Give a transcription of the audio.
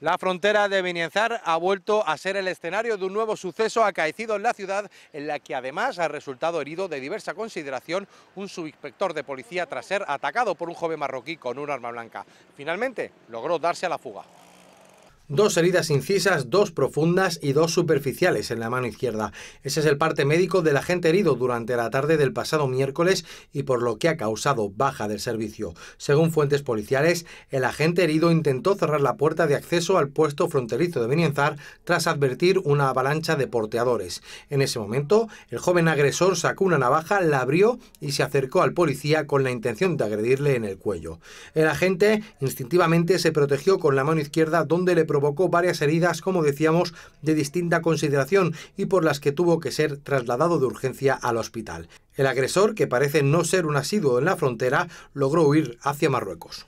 La frontera de Benienzar ha vuelto a ser el escenario de un nuevo suceso acaecido en la ciudad, en la que además ha resultado herido de diversa consideración un subinspector de policía tras ser atacado por un joven marroquí con un arma blanca. Finalmente, logró darse a la fuga. Dos heridas incisas, dos profundas y dos superficiales en la mano izquierda. Ese es el parte médico del agente herido durante la tarde del pasado miércoles y por lo que ha causado baja del servicio. Según fuentes policiales, el agente herido intentó cerrar la puerta de acceso al puesto fronterizo de Benienzar tras advertir una avalancha de porteadores. En ese momento, el joven agresor sacó una navaja, la abrió y se acercó al policía con la intención de agredirle en el cuello. El agente instintivamente se protegió con la mano izquierda donde le provocó varias heridas, como decíamos, de distinta consideración y por las que tuvo que ser trasladado de urgencia al hospital. El agresor, que parece no ser un asiduo en la frontera, logró huir hacia Marruecos.